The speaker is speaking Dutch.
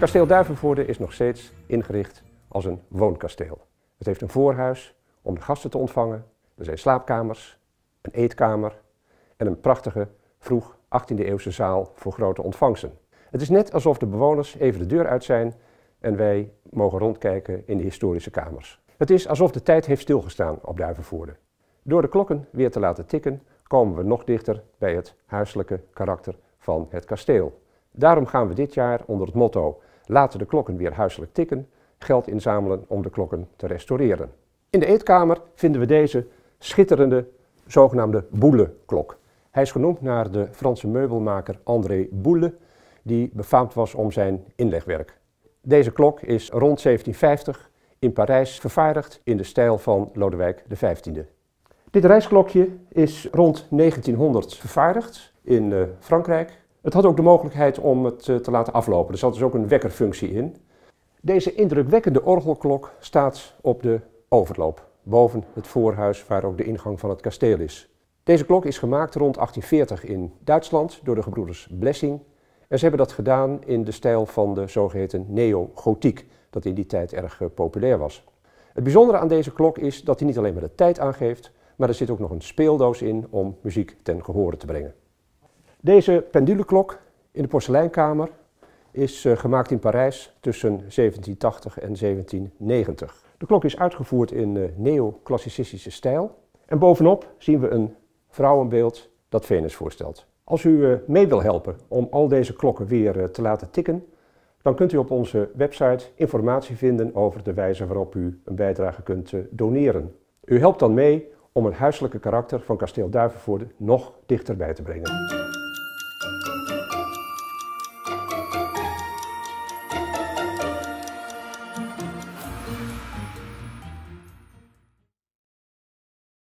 Kasteel Duivenvoorde is nog steeds ingericht als een woonkasteel. Het heeft een voorhuis om de gasten te ontvangen. Er zijn slaapkamers, een eetkamer en een prachtige vroeg 18e eeuwse zaal voor grote ontvangsten. Het is net alsof de bewoners even de deur uit zijn en wij mogen rondkijken in de historische kamers. Het is alsof de tijd heeft stilgestaan op Duivenvoorde. Door de klokken weer te laten tikken komen we nog dichter bij het huiselijke karakter van het kasteel. Daarom gaan we dit jaar onder het motto laten de klokken weer huiselijk tikken, geld inzamelen om de klokken te restaureren. In de eetkamer vinden we deze schitterende zogenaamde Boule-klok. Hij is genoemd naar de Franse meubelmaker André Boule, die befaamd was om zijn inlegwerk. Deze klok is rond 1750 in Parijs vervaardigd in de stijl van Lodewijk XV. Dit reisklokje is rond 1900 vervaardigd in eh, Frankrijk het had ook de mogelijkheid om het eh, te laten aflopen. Dus er zat dus ook een wekkerfunctie in. Deze indrukwekkende orgelklok staat op de overloop, boven het voorhuis waar ook de ingang van het kasteel is. Deze klok is gemaakt rond 1840 in Duitsland door de gebroeders Blessing. En ze hebben dat gedaan in de stijl van de zogeheten neogotiek, dat in die tijd erg eh, populair was. Het bijzondere aan deze klok is dat hij niet alleen maar de tijd aangeeft, maar er zit ook nog een speeldoos in om muziek ten gehore te brengen. Deze penduleklok in de porseleinkamer is eh, gemaakt in Parijs tussen 1780 en 1790. De klok is uitgevoerd in eh, neoclassicistische stijl. En bovenop zien we een vrouwenbeeld dat Venus voorstelt. Als u eh, mee wil helpen om al deze klokken weer te laten tikken, dan kunt u op onze website informatie vinden over de wijze waarop u een bijdrage kunt doneren. U helpt dan mee om het huiselijke karakter van kasteel Duivenvoorde nog dichterbij te brengen.